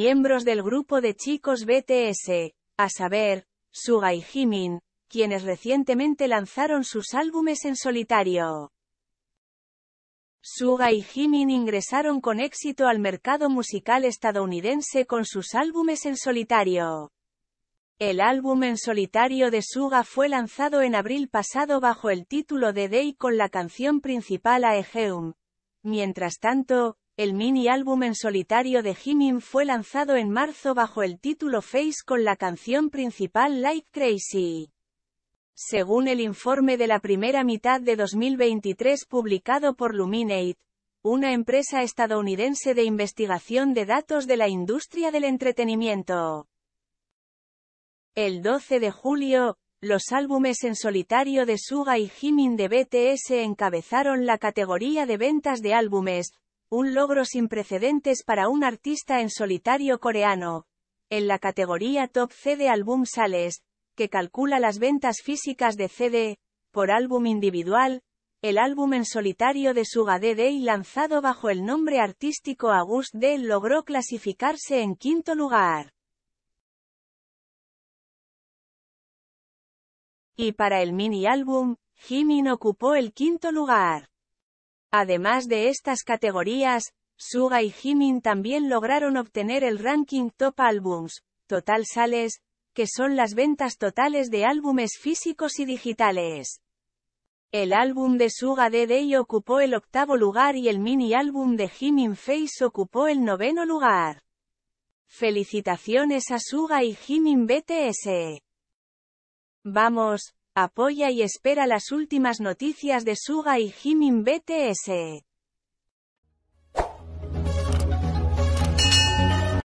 miembros del grupo de chicos BTS, a saber, Suga y Jimin, quienes recientemente lanzaron sus álbumes en solitario. Suga y Jimin ingresaron con éxito al mercado musical estadounidense con sus álbumes en solitario. El álbum en solitario de Suga fue lanzado en abril pasado bajo el título de Day con la canción principal Aegeum. Mientras tanto, el mini álbum en solitario de Jimin fue lanzado en marzo bajo el título Face con la canción principal Like Crazy. Según el informe de la primera mitad de 2023 publicado por Luminate, una empresa estadounidense de investigación de datos de la industria del entretenimiento. El 12 de julio, los álbumes en solitario de Suga y Jimin de BTS encabezaron la categoría de ventas de álbumes, un logro sin precedentes para un artista en solitario coreano. En la categoría Top CD Album Sales, que calcula las ventas físicas de CD, por álbum individual, el álbum en solitario de Suga Day lanzado bajo el nombre artístico August D logró clasificarse en quinto lugar. Y para el mini álbum, Jimin ocupó el quinto lugar. Además de estas categorías, Suga y Jimin también lograron obtener el ranking Top Albums, Total Sales, que son las ventas totales de álbumes físicos y digitales. El álbum de Suga D-Day ocupó el octavo lugar y el mini álbum de Jimin Face ocupó el noveno lugar. Felicitaciones a Suga y Jimin BTS. Vamos, Apoya y espera las últimas noticias de Suga y Jimin BTS.